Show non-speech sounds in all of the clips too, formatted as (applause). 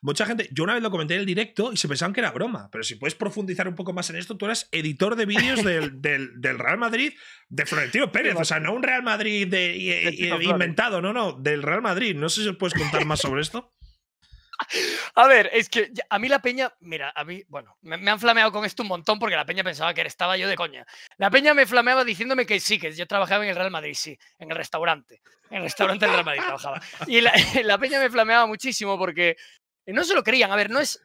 mucha gente, yo una vez lo comenté en el directo y se pensaban que era broma, pero si puedes profundizar un poco más en esto, tú eras editor de vídeos del, (laughs) Real Madrid de Florentino Pérez, o sea, no un Real Madrid de, inventado, no, no, del Real Madrid. No sé si os puedes contar más sobre esto. (laughs) A ver, es que a mí la peña, mira, a mí, bueno, me, han flameado con esto un montón porque la peña pensaba que estaba yo de coña. La peña me flameaba diciéndome que sí, que yo trabajaba en el Real Madrid, sí, en el restaurante. En el restaurante del Real Madrid trabajaba. Y la (laughs) peña me flameaba muchísimo porque eh, no se lo creían. A ver, no es.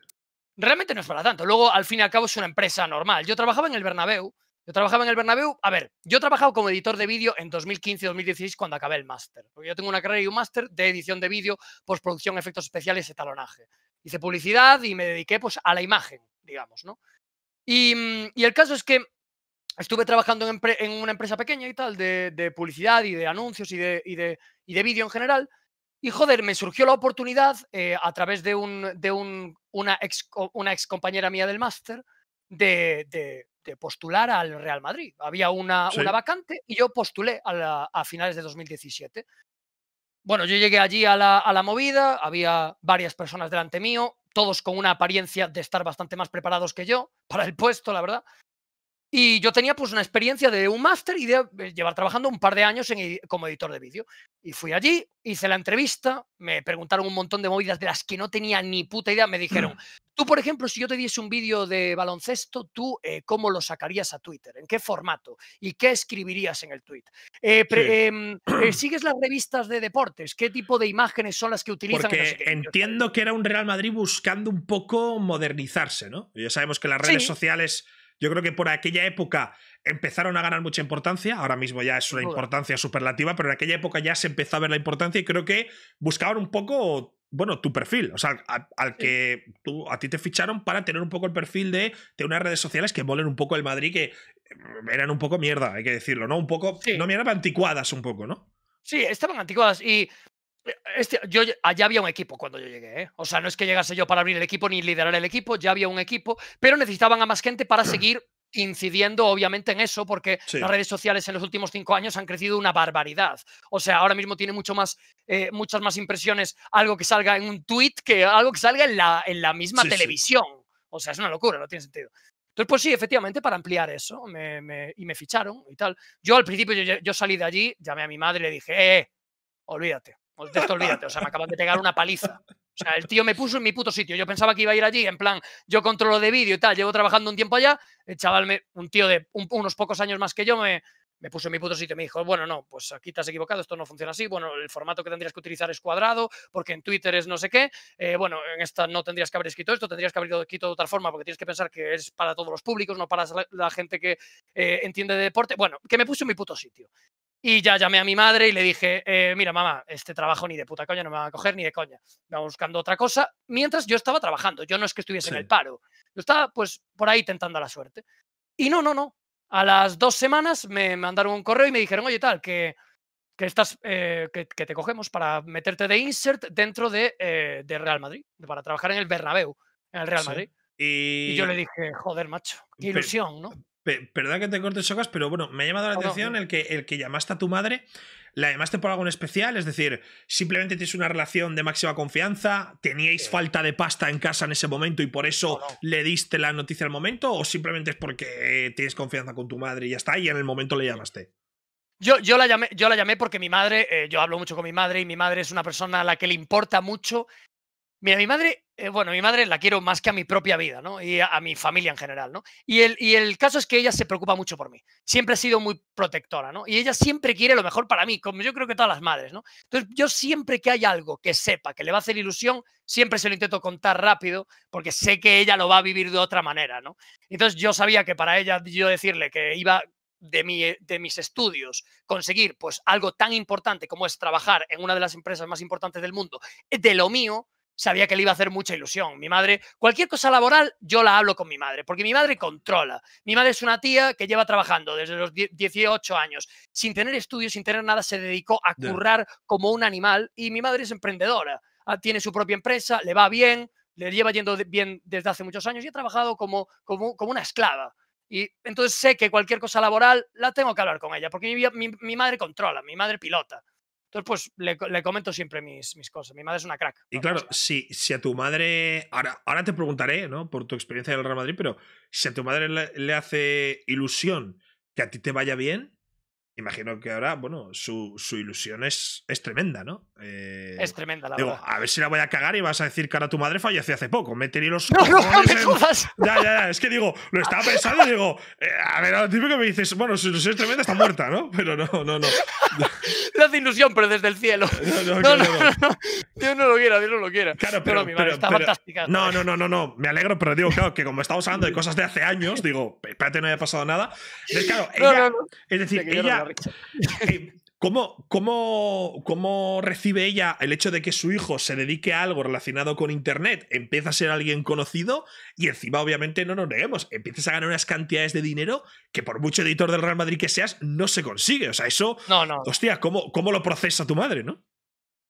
Realmente no es para tanto. Luego, al fin y al cabo, es una empresa normal. Yo trabajaba en el Bernabéu. Yo trabajaba en el Bernabéu. A ver, yo trabajaba como editor de vídeo en 2015-2016 cuando acabé el máster. Porque yo tengo una carrera y un máster de edición de vídeo, postproducción, efectos especiales y talonaje. Hice publicidad y me dediqué pues, a la imagen, digamos, ¿no? Y, mm, el caso es que estuve trabajando en, una empresa pequeña y tal, de, publicidad y de anuncios y de, y y de vídeo en general. Y joder, me surgió la oportunidad eh, a través de, un, de una, ex, una compañera mía del máster de, postular al Real Madrid. Había una, una vacante y yo postulé a, finales de 2017. Bueno, yo llegué allí a la, a la movida, había varias personas delante mío, todos con una apariencia de estar bastante más preparados que yo para el puesto, la verdad. Y yo tenía pues una experiencia de un máster y de eh, llevar trabajando un par de años como editor de vídeo. Y fui allí, hice la entrevista, me preguntaron un montón de movidas de las que no tenía ni puta idea. Me dijeron, (clears throat) tú por ejemplo, si yo te diese un vídeo de baloncesto, ¿tú eh, cómo lo sacarías a Twitter? ¿En qué formato? ¿Y qué escribirías en el tweet? Eh, em, ¿Sigues las revistas de deportes? ¿Qué tipo de imágenes son las que utilizan? Porque entiendo que era un Real Madrid buscando un poco modernizarse, ¿no? Ya sabemos que las redes sociales yo creo que por aquella época empezaron a ganar mucha importancia, ahora mismo ya es una importancia superlativa, pero en aquella época ya se empezó a ver la importancia y creo que buscaban un poco bueno, tu perfil, o sea, al, que tú, a ti te ficharon para tener un poco el perfil de, unas redes sociales que molen un poco el Madrid, que mm, eran un poco mierda, hay que decirlo, ¿no? Un poco, no me eran anticuadas un poco, ¿no? Sí, estaban anticuadas y este, yo, allá había un equipo cuando yo llegué, ¿eh? O sea, no es que llegase yo para abrir el equipo ni liderar el equipo, ya había un equipo, pero necesitaban a más gente para (clears throat) seguir incidiendo obviamente en eso, porque las redes sociales en los últimos cinco años han crecido una barbaridad. O sea, ahora mismo tiene mucho más, eh, muchas más impresiones algo que salga en un tweet que algo que salga en la, en la misma televisión. O sea, es una locura, no tiene sentido. Entonces, pues sí, efectivamente, para ampliar eso, me, y me ficharon y tal. Yo al principio, yo, yo, salí de allí, llamé a mi madre y le dije, eh, olvídate, pues de esto olvídate, o sea, me acaban de pegar una paliza. O sea, el tío me puso en mi puto sitio. Yo pensaba que iba a ir allí, en plan, yo controlo de vídeo y tal, llevo trabajando un tiempo allá. El chaval, un tío de unos pocos años más que yo, me, puso en mi puto sitio me dijo, bueno, no, pues aquí te has equivocado, esto no funciona así. Bueno, el formato que tendrías que utilizar es cuadrado, porque en Twitter es no sé qué. Eh, bueno, en esta no tendrías que haber escrito esto, tendrías que haber escrito de otra forma, porque tienes que pensar que es para todos los públicos, no para la gente que eh, entiende de deporte. Bueno, que me puso en mi puto sitio. Y ya llamé a mi madre y le dije, eh, mira, mamá, este trabajo ni de puta coña no me va a coger ni de coña. va buscando otra cosa. Mientras yo estaba trabajando, yo no es que estuviese en el paro. Yo estaba, pues, por ahí tentando la suerte. Y no, no, no. A las dos semanas me mandaron un correo y me dijeron, oye, tal, que, que, estás, eh, que, que te cogemos para meterte de insert dentro de, eh, de, Real Madrid, para trabajar en el Bernabéu, en el Real Madrid. Y... y... yo le dije, joder, macho, qué ilusión, ¿no? Perdón que te cortes socas, pero bueno, me ha llamado la atención El, que, el que llamaste a tu madre, la llamaste por algo en especial, es decir, simplemente tienes una relación de máxima confianza, teníais falta de pasta en casa en ese momento y por eso le diste la noticia al momento, o simplemente es porque tienes confianza con tu madre y ya está, y en el momento le llamaste. Yo, yo, la, llamé, yo la llamé porque mi madre, eh, yo hablo mucho con mi madre y mi madre es una persona a la que le importa mucho Mira, mi madre, eh, bueno, mi madre la quiero más que a mi propia vida, ¿no? Y a, mi familia en general, ¿no? Y el, y el, caso es que ella se preocupa mucho por mí. Siempre ha sido muy protectora, ¿no? Y ella siempre quiere lo mejor para mí, como yo creo que todas las madres, ¿no? Entonces, yo siempre que hay algo que sepa, que le va a hacer ilusión, siempre se lo intento contar rápido, porque sé que ella lo va a vivir de otra manera, ¿no? Entonces, yo sabía que para ella, yo decirle que iba de, mi, eh, de, mis estudios conseguir pues algo tan importante como es trabajar en una de las empresas más importantes del mundo eh, de lo mío sabía que le iba a hacer mucha ilusión. Mi madre, cualquier cosa laboral, yo la hablo con mi madre, porque mi madre controla. Mi madre es una tía que lleva trabajando desde los 18 años, sin tener estudios, sin tener nada, se dedicó a currar como un animal y mi madre es emprendedora. Ah, tiene su propia empresa, le va bien, le lleva yendo bien desde hace muchos años y ha trabajado como, como, como una esclava. Y entonces sé que cualquier cosa laboral la tengo que hablar con ella, porque mi madre controla, mi madre pilota. Entonces, pues le, comento siempre mis, mis, cosas. Mi madre es una crack. Y claro, si, a tu madre, ahora, te preguntaré, ¿no? Por tu experiencia del Real Madrid, pero si a tu madre le hace ilusión que a ti te vaya bien, imagino que ahora, bueno, su, ilusión es, tremenda, ¿no? Eh, es tremenda, la digo, A ver si la voy a cagar y vas a decir cara a tu madre falleció hace poco. Me tiré los. (laughs) No, no, no me jodas. Ya, ya, ya. Es que digo, lo estaba (laughs) pensando y digo, eh, a ver, al tipo que me dices, bueno, su ilusión es tremenda, está muerta, ¿no? Pero no, no, no. Le (laughs) hace ilusión, pero desde el cielo. No, no, no. no, Dios no lo quiera, Dios no lo quiera. pero. mi madre está fantástica. No, no, no, no, no. Me alegro, pero digo, claro, que como estamos hablando de cosas de hace años, digo, espérate, no haya pasado nada. Es claro, ella. Es decir, ella eh, cómo, cómo recibe ella el hecho de que su hijo se dedique a algo relacionado con Internet? Empieza a ser alguien conocido y encima, obviamente, no nos neguemos, empiezas a ganar unas cantidades de dinero que por mucho editor del Real Madrid que seas, no se consigue. O sea, eso... No, no. Hostia, ¿cómo, cómo lo procesa tu madre, no?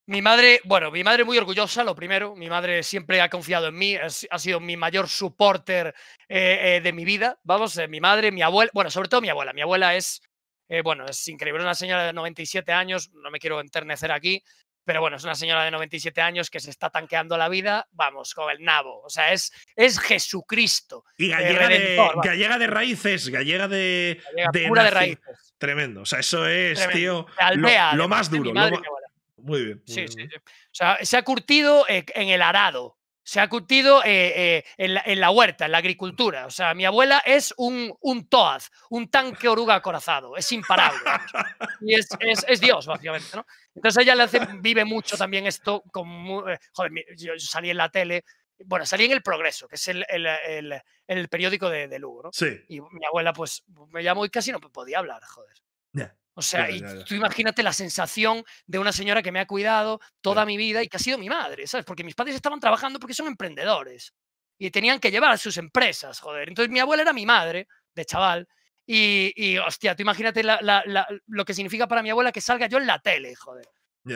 Mi madre, bueno, mi madre muy orgullosa, lo primero. Mi madre siempre ha confiado en mí, ha sido mi mayor supporter eh, eh, de mi vida. Vamos, mi madre, mi abuela, bueno, sobre todo mi abuela. Mi abuela es eh, bueno, es increíble, una señora de 97 años, no me quiero enternecer aquí, pero bueno, es una señora de 97 años que se está tanqueando la vida, vamos, con el nabo. O sea, es, es Jesucristo. Y eh, gallega, de, raíces, gallega de. de raíces. Tremendo. O sea, eso es, tío. Aldea, lo, más duro. Muy bien. O sea, se ha curtido eh, en el arado se ha curtido eh, eh, en, la, huerta, en la agricultura. O sea, mi abuela es un, un toaz, un tanque oruga acorazado, es imparable. y es, Dios, básicamente. ¿no? Entonces ella hace, vive mucho también esto. Eh, joder, yo salí en la tele, bueno, salí en El Progreso, que es el, periódico de, de Lugo. Sí. Y mi abuela, pues, me llamó y casi no podía hablar, joder. O sea, tú imagínate la sensación de una señora que me ha cuidado toda mi vida y que ha sido mi madre, ¿sabes? Porque mis padres estaban trabajando porque son emprendedores y tenían que llevar a sus empresas, joder. Entonces mi abuela era mi madre de chaval y, hostia, tú imagínate lo que significa para mi abuela que salga yo en la tele, joder.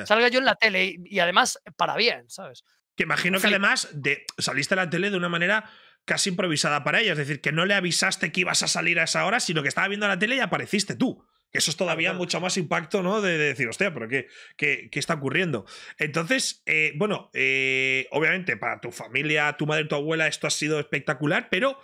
Salga yo en la tele y, además eh, para bien, ¿sabes? Que imagino que además de, saliste a la tele de una manera casi improvisada para ella, es decir, que no le avisaste que ibas a salir a esa hora, sino que estaba viendo la tele y apareciste tú. Que eso es todavía mucho más impacto, ¿no? De, decir, hostia, pero qué, qué, está ocurriendo? Entonces, eh, bueno, eh, obviamente para tu familia, tu madre, tu abuela, esto ha sido espectacular, pero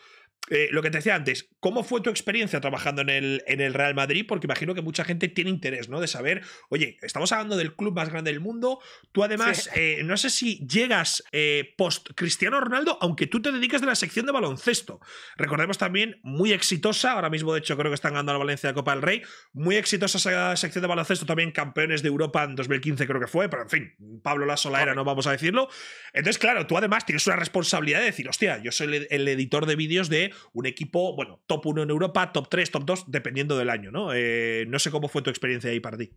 eh, lo que te decía antes, ¿cómo fue tu experiencia trabajando en el, en el Real Madrid? Porque imagino que mucha gente tiene interés, ¿no? De saber, oye, estamos hablando del club más grande del mundo. Tú además, eh, no sé si llegas eh, post Cristiano Ronaldo, aunque tú te dediques de la sección de baloncesto. Recordemos también, muy exitosa, ahora mismo de hecho creo que están ganando la Valencia de Copa del Rey, muy exitosa esa sección de baloncesto, también campeones de Europa en 2015 creo que fue, pero en fin, Pablo Lasso la era, no vamos a decirlo. Entonces, claro, tú además tienes una responsabilidad de decir, hostia, yo soy el editor de vídeos de un equipo, bueno, top 1 en Europa, top 3, top 2, dependiendo del año, ¿no? Eh, no sé cómo fue tu experiencia ahí para ti.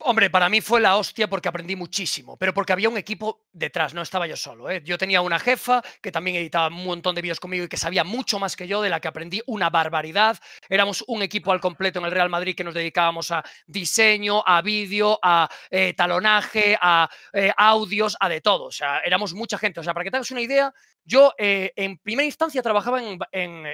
Hombre, para mí fue la hostia porque aprendí muchísimo, pero porque había un equipo detrás, no estaba yo solo. ¿eh? Yo tenía una jefa que también editaba un montón de vídeos conmigo y que sabía mucho más que yo, de la que aprendí una barbaridad. Éramos un equipo al completo en el Real Madrid que nos dedicábamos a diseño, a vídeo, a eh, talonaje, a eh, audios, a de todo. O sea, éramos mucha gente. O sea, para que te hagas una idea, yo eh, en primera instancia trabajaba en,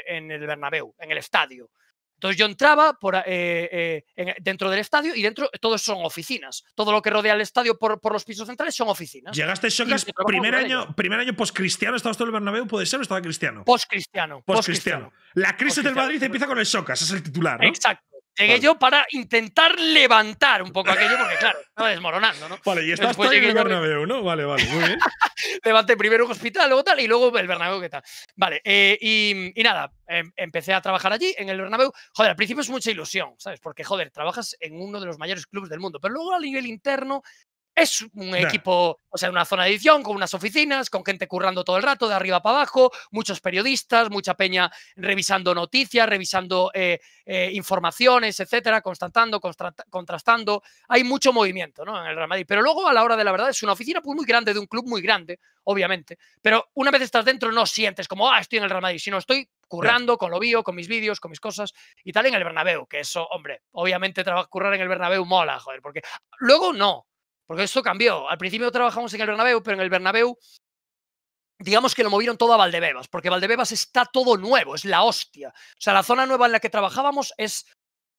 el Bernabéu, en el estadio. Entonces yo entraba eh, eh, dentro del estadio y dentro todos son oficinas. Todo lo que rodea el estadio por, los pisos centrales son oficinas. Llegaste, Shocas, primer año, primer año post-cristiano, ¿estabas todo el Bernabéu? ¿Puede ser o estaba cristiano? Post-cristiano. Post-cristiano. La crisis del Madrid empieza con el Socas, es el titular. ¿no? Exacto. Llegué yo para intentar levantar un poco aquello, porque claro, (laughs) estaba desmoronando, ¿no? Vale, y estás después pues, en el Bernabéu, ¿no? Vale, vale, muy (laughs) Levanté primero un hospital, luego tal, y luego el Bernabéu, ¿qué tal? Vale, eh, y, nada, em, empecé a trabajar allí, en el Bernabéu. Joder, al principio es mucha ilusión, ¿sabes? Porque, joder, trabajas en uno de los mayores clubes del mundo, pero luego a nivel interno es un equipo, o sea, una zona de edición con unas oficinas, con gente currando todo el rato, de arriba para abajo, muchos periodistas, mucha peña revisando noticias, revisando eh, eh, informaciones, etcétera, constatando, contrastando. Hay mucho movimiento ¿no? en el Real Pero luego, a la hora de la verdad, es una oficina pues, muy grande, de un club muy grande, obviamente. Pero una vez estás dentro, no sientes como, ah, estoy en el Real Madrid, sino estoy currando con lo mío, con mis vídeos, con mis cosas y tal en el Bernabéu, que eso, hombre, obviamente currar en el Bernabéu mola, joder, porque luego no, porque esto cambió. Al principio trabajamos en el Bernabéu, pero en el Bernabéu digamos que lo movieron todo a Valdebebas, porque Valdebebas está todo nuevo, es la hostia. O sea, la zona nueva en la que trabajábamos es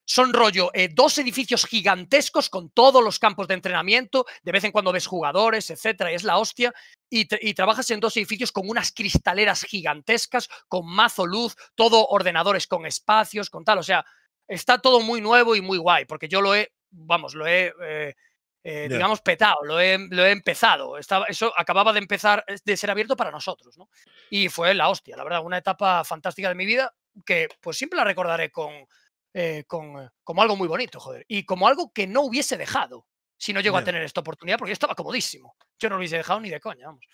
son rollo eh, dos edificios gigantescos con todos los campos de entrenamiento, de vez en cuando ves jugadores, etcétera, es la hostia, y, trabajas en dos edificios con unas cristaleras gigantescas, con mazo luz, todo ordenadores con espacios, con tal, o sea, está todo muy nuevo y muy guay, porque yo lo he, vamos, lo he eh, eh, digamos, petado, lo he, lo he empezado. Estaba, eso acababa de empezar, de ser abierto para nosotros, ¿no? Y fue la hostia, la verdad, una etapa fantástica de mi vida que pues siempre la recordaré con, eh, como algo muy bonito, joder, y como algo que no hubiese dejado si no llego a tener esta oportunidad, porque estaba comodísimo. Yo no lo hubiese dejado ni de coña, vamos.